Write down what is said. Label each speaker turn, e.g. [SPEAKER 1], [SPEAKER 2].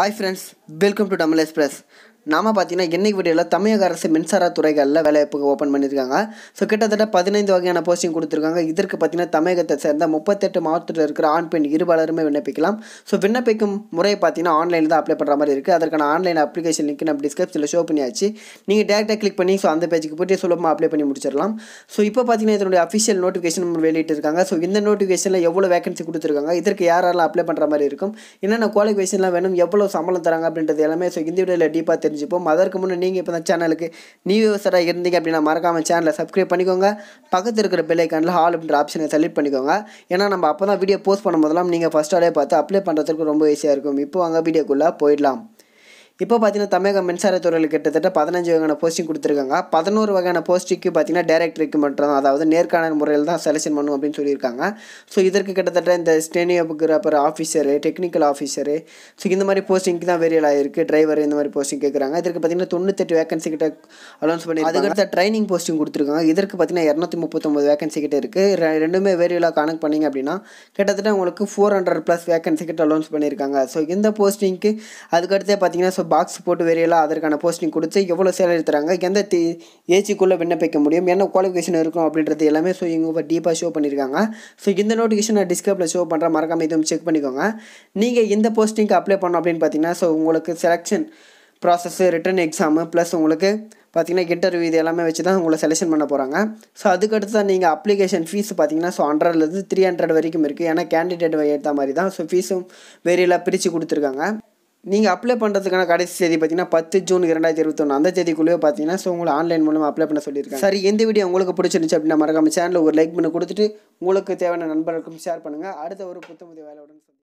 [SPEAKER 1] Hi friends, welcome to Tamil Express. நாம பார்த்தீங்கன்னா இன்றைக்கு வீடியோவில் தமிழக அரசு மின்சார துறைகளில் வேலைவாய்ப்புக்கு ஓப்பன் பண்ணியிருக்காங்க ஸோ கிட்டத்தட்ட பதினைந்து வகையான போஸ்டிங் கொடுத்துருக்காங்க இதற்கு பார்த்தீங்கன்னா தமிழகத்தை சேர்ந்த முப்பத்தெட்டு மாவட்டத்தில் இருக்கிற ஆண் பெண் இருபாலருமே விண்ணப்பிக்கலாம் ஸோ விண்ணப்பிக்கும் முறையை பார்த்தீங்கன்னா ஆன்லைனில் தான் அப்ளை பண்ணுற மாதிரி இருக்குது அதற்கான ஆன்லைன் அப்ளிகேஷன் லிங்க் நம்ம டிஸ்கிரிப்ஷனில் ஷோ பண்ணியாச்சு நீங்கள் டேரெக்டாக கிளிக் பண்ணி ஸோ அந்த பேஜுக்கு போய்ட்டு சுலபமாக அப்ளை பண்ணி முடிச்சிடலாம் ஸோ இப்போ பார்த்தீங்கன்னா இதனுடைய அஃபிஷியல் நோட்டிஃபிகேஷன் வெளியிட்டிருக்காங்க ஸோ இந்த நோட்டிஃபிகேஷனில் எவ்வளோ வேகன்சி கொடுத்துருக்காங்க இதற்கு யாரெல்லாம் அப்ளை பண்ணுற மாதிரி இருக்கும் என்னென்ன குவாலிஃபிகேஷன்லாம் வேணும் எவ்வளோ சம்பளம் தராங்க அப்படின்றது எல்லாமே ஸோ இந்த வீடியோவில் டீப்பாக தெரிஞ்சு தெரிஞ்சுப்போம் அதற்கு முன்னே நீங்கள் இப்போ தான் சேனலுக்கு நியூ யூஸராக இருந்தீங்க அப்படின்னா மறக்காமல் சேனலை சப்ஸ்கிரைப் பண்ணிக்கோங்க பக்கத்தில் இருக்கிற பெல்லைக்கானில் ஹால் அப்படின்ற ஆப்ஷனை செலக்ட் பண்ணிக்கோங்க ஏன்னா நம்ம அப்போ தான் வீடியோ போஸ்ட் பண்ணும்போதெல்லாம் நீங்கள் ஃபஸ்ட்டாலே பார்த்து அப்ளை பண்ணுறதுக்கு ரொம்ப ஈஸியாக இருக்கும் இப்போ வாங்க வீடியோக்குள்ளே போயிடலாம் இப்போ பார்த்தீங்கன்னா தமிழக மின்சாரத்துறையில் கிட்டத்தட்ட பதினஞ்சு வகையான போஸ்டிங் கொடுத்துருக்காங்க பதினோரு வகையான போஸ்டிக்கு பார்த்தீங்கன்னா டைரக்ட் ரெக்யூமெண்ட் தான் அதாவது நேர்காணல் முறையில் தான் செலெக்ஷன் பண்ணும் அப்படின்னு சொல்லியிருக்காங்க ஸோ இதற்கு கிட்டத்தட்ட இந்த stenographer officer technical officer so இந்த மாதிரி போஸ்டிங்க்கு தான் வேரியல் ஆகிருக்கு டிரைவர் இந்த மாதிரி போஸ்டிங் கேட்குறாங்க இதற்கு பார்த்தீங்கன்னா தொண்ணூத்தெட்டு வேகன்சி கிட்ட அலௌன்ஸ் பண்ணி அதுக்கடுத்த ட்ரைனிங் போஸ்டிங் கொடுத்துருக்காங்க இதற்கு பார்த்தீங்கன்னா இரநூத்தி முப்பத்தொம்பது வேகன்சி கிட்ட இருக்குது ரெண்டுமே வேரியலாக கணக்கு பண்ணிங்க அப்படின்னா கிட்டத்தட்ட உங்களுக்கு ஃபோர் ஹண்ட்ரட் ப்ளஸ் வேகன்சி கிட்ட அலௌன்ஸ் பண்ணியிருக்காங்க ஸோ இந்த போஸ்டிங்க்கு அதுக்கடுத்தே பார்த்தீங்கன்னா பாக்ஸ் போட்டு வேறையெல்லாம் அதற்கான போஸ்டிங் கொடுத்து எவ்வளோ சேலரி தராங்க எந்த தி ஏஜிக்குள்ளே விண்ணப்பிக்க முடியும் என்ன குவாலிஃபிகேஷன் இருக்கும் அப்படின்றது எல்லாமே ஸோ இவங்க டீப்பாக ஷோ பண்ணியிருக்காங்க ஸோ இந்த நோட்டிஃபிகேஷன் நான் டிஸ்கிரிப்பில் ஷோ பண்ணுற மறக்காம எதுவும் செக் பண்ணிக்கோங்க நீங்கள் இந்த போஸ்டிங்க்கு அப்ளை பண்ணோம் அப்படின்னு பார்த்தீங்கன்னா ஸோ உங்களுக்கு selection process written exam plus உங்களுக்கு பார்த்திங்கன்னா இன்டர்வியூ இது எல்லாமே வச்சு தான் உங்களை செலெக்ஷன் பண்ண போகிறாங்க ஸோ அதுக்கடுத்து தான் நீங்கள் அப்ளிகேஷன் ஃபீஸ் பார்த்திங்கன்னா ஸோ ஹண்ட்ரட்லேருந்து த்ரீ ஹண்ட்ரட் வரைக்கும் இருக்குது ஏன்னா கேண்டிடேட் ஏற்ற மாதிரி தான் ஸோ ஃபீஸும் எல்லாம் பிரித்து கொடுத்துருக்காங்க நீங்கள் அப்ளை பண்ணுறதுக்கான கடைசி தேதி பார்த்தீங்கன்னா பத்து ஜூன் இரண்டாயிரத்தி இருபத்தொன்று அந்த தேதிக்குள்ளேயே பார்த்தீங்கன்னா ஸோ உங்களை ஆன்லைன் மூலமாக அப்ளை பண்ண சொல்லியிருக்கேன் சரி எந்த வீடியோ உங்களுக்கு பிடிச்சிருந்துச்சு அப்படின்னா மறக்காம சேனலில் ஒரு லைக் பண்ணி கொடுத்துட்டு உங்களுக்கு தேவையான நண்பர்களுக்கும் ஷேர் பண்ணுங்கள் அடுத்த ஒரு வேலை உடனே